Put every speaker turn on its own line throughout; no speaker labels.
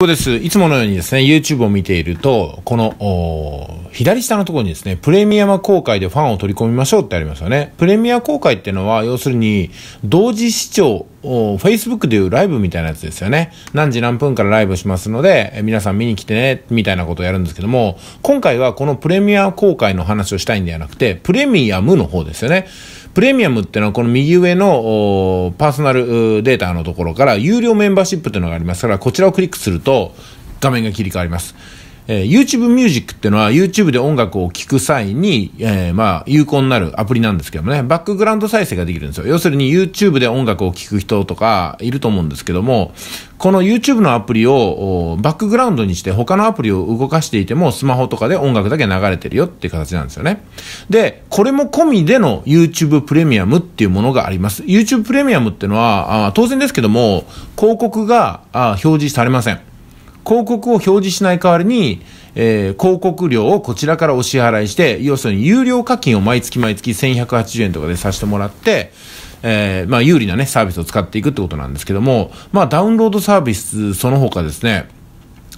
ここです。いつものようにですね、YouTube を見ていると、この、左下のところにですね、プレミアム公開でファンを取り込みましょうってありますよね。プレミア公開っていうのは、要するに、同時視聴、Facebook でいうライブみたいなやつですよね。何時何分からライブしますので、皆さん見に来てね、みたいなことをやるんですけども、今回はこのプレミア公開の話をしたいんではなくて、プレミアムの方ですよね。プレミアムっていうのはこの右上のパーソナルデータのところから有料メンバーシップというのがありますから、こちらをクリックすると画面が切り替わります。えー、YouTube Music っていうのは YouTube で音楽を聴く際に、えー、まあ、有効になるアプリなんですけどもね、バックグラウンド再生ができるんですよ。要するに YouTube で音楽を聴く人とかいると思うんですけども、この YouTube のアプリをバックグラウンドにして他のアプリを動かしていてもスマホとかで音楽だけ流れてるよっていう形なんですよね。で、これも込みでの YouTube プレミアムっていうものがあります。YouTube プレミアムっていうのは、あ当然ですけども、広告があ表示されません。広告を表示しない代わりに、えー、広告料をこちらからお支払いして、要するに有料課金を毎月毎月1180円とかでさせてもらって、えー、まあ有利なね、サービスを使っていくってことなんですけども、まあダウンロードサービスその他ですね、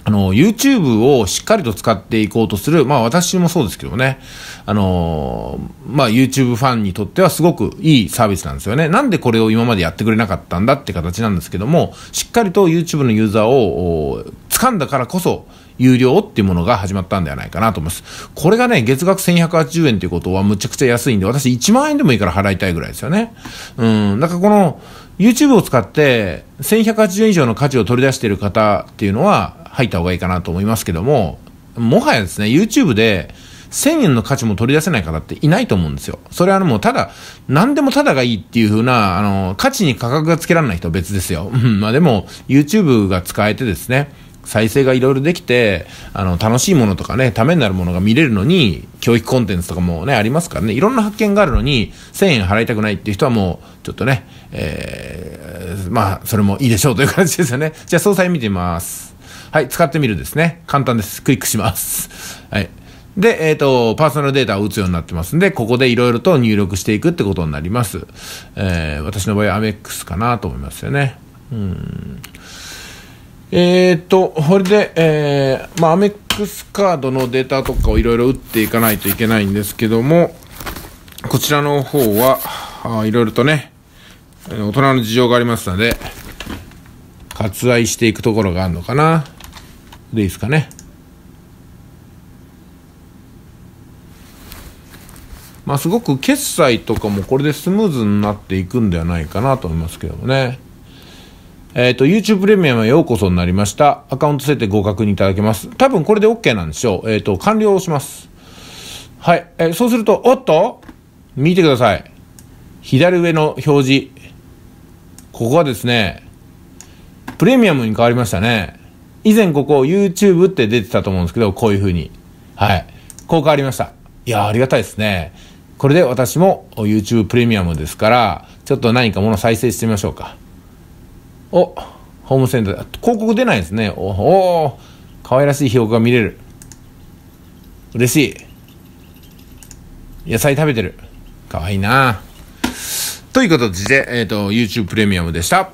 あの、YouTube をしっかりと使っていこうとする、まあ私もそうですけどね、あのまあ YouTube ファンにとってはすごくいいサービスなんですよね。なんでこれを今までやってくれなかったんだって形なんですけども、しっかりと YouTube のユーザーを掴んだからこそ、有料っていうものが始まったんではないかなと思います。これがね、月額1180円ということはむちゃくちゃ安いんで、私1万円でもいいから払いたいぐらいですよね。うん、だからこの YouTube を使って1180円以上の価値を取り出している方っていうのは、入った方がいいかなと思いますけども、もはやですね、YouTube で、1000円の価値も取り出せない方っていないと思うんですよ。それはもうただ、何でもただがいいっていう風な、あの、価値に価格がつけられない人は別ですよ。うん、まあでも、YouTube が使えてですね、再生がいろいろできて、あの、楽しいものとかね、ためになるものが見れるのに、教育コンテンツとかもね、ありますからね、いろんな発見があるのに、1000円払いたくないっていう人はもう、ちょっとね、えー、まあ、それもいいでしょうという感じですよね。じゃあ、総裁見てみます。はい、使ってみるですね。簡単です。クリックします。はい。で、えっ、ー、と、パーソナルデータを打つようになってますんで、ここでいろいろと入力していくってことになります。えー、私の場合はアメックスかなと思いますよね。うん。えっ、ー、と、これで、えー、まあ、アメックスカードのデータとかをいろいろ打っていかないといけないんですけども、こちらの方は、いろいろとね、大人の事情がありますので、割愛していくところがあるのかな。でいいですかね。まあ、すごく決済とかもこれでスムーズになっていくんではないかなと思いますけどもね。えっ、ー、と、YouTube プレミアムへようこそになりました。アカウント設定ご確認いただけます。多分これで OK なんでしょう。えっ、ー、と、完了します。はい。えー、そうすると、おっと見てください。左上の表示。ここがですね、プレミアムに変わりましたね。以前ここ YouTube って出てたと思うんですけど、こういう風に。はい。効果ありました。いやありがたいですね。これで私も YouTube プレミアムですから、ちょっと何かもの再生してみましょうか。お、ホームセンター、広告出ないですね。お、お可愛らしい評価が見れる。嬉しい。野菜食べてる。可愛いなということで、えっ、ー、と、YouTube プレミアムでした。